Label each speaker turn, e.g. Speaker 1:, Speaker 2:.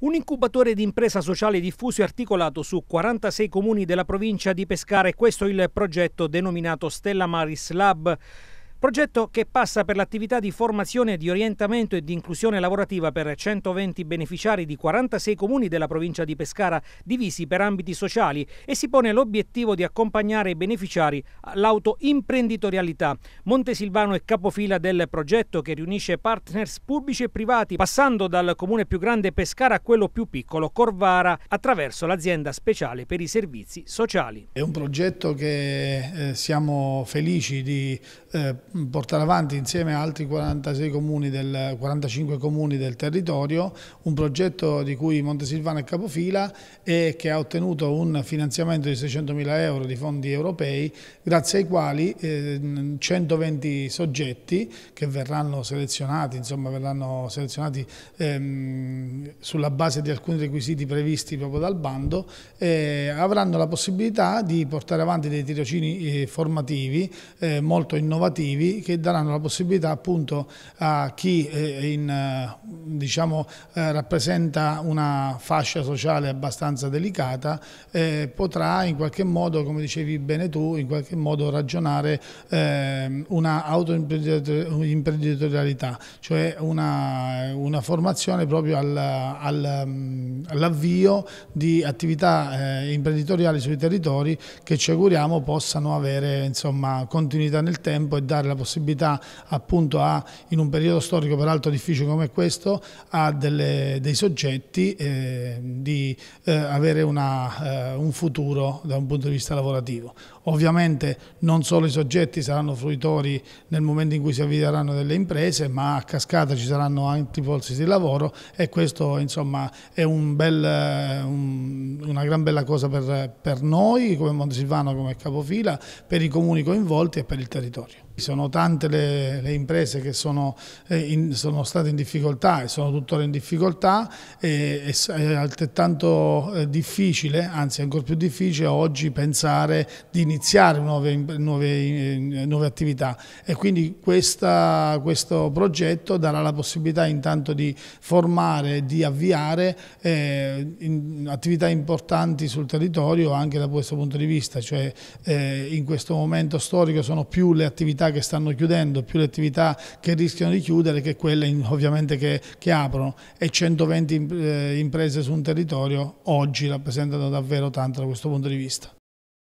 Speaker 1: Un incubatore di impresa sociale diffuso e articolato su 46 comuni della provincia di Pescara e questo il progetto denominato Stella Maris Lab. Progetto che passa per l'attività di formazione, di orientamento e di inclusione lavorativa per 120 beneficiari di 46 comuni della provincia di Pescara, divisi per ambiti sociali, e si pone l'obiettivo di accompagnare i beneficiari all'autoimprenditorialità. Montesilvano è capofila del progetto che riunisce partners pubblici e privati, passando dal comune più grande Pescara a quello più piccolo, Corvara, attraverso l'azienda speciale per i servizi sociali.
Speaker 2: È un progetto che eh, siamo felici di eh, portare avanti insieme a altri 46 comuni del, 45 comuni del territorio un progetto di cui Montesilvano è capofila e che ha ottenuto un finanziamento di 600 mila euro di fondi europei grazie ai quali eh, 120 soggetti che verranno selezionati, insomma, verranno selezionati ehm, sulla base di alcuni requisiti previsti proprio dal bando eh, avranno la possibilità di portare avanti dei tirocini eh, formativi eh, molto innovativi incentivi che daranno la possibilità appunto a chi eh, in, eh, diciamo, eh, rappresenta una fascia sociale abbastanza delicata eh, potrà in qualche modo, come dicevi bene tu, in qualche modo ragionare eh, una autoimprenditorialità, cioè una, una, formazione proprio al, al, mm, all'avvio di attività eh, imprenditoriali sui territori che ci auguriamo possano avere insomma, continuità nel tempo e dare la possibilità appunto a, in un periodo storico peraltro difficile come questo, a delle, dei soggetti eh, di eh, avere una, eh, un futuro da un punto di vista lavorativo. Ovviamente non solo i soggetti saranno fruitori nel momento in cui si avvieranno delle imprese, ma a cascata ci saranno altri posti di lavoro e questo insomma è un bel, un, una gran bella cosa per, per noi come Montesilvano, come capofila, per i comuni coinvolti e per il territorio sono tante le, le imprese che sono, eh, in, sono, state in difficoltà e sono tuttora in difficoltà e, e è altrettanto eh, difficile, anzi ancora più difficile oggi pensare di iniziare nuove, nuove, eh, nuove attività e quindi questa, questo progetto darà la possibilità intanto di formare, di avviare eh, in, attività importanti sul territorio anche da questo punto di vista, cioè eh, in questo momento storico sono più le attività che stanno chiudendo, più le attività che rischiano di chiudere che quelle in, ovviamente che, che, aprono e 120 eh, imprese su un territorio oggi rappresentano davvero tanto da questo punto di vista.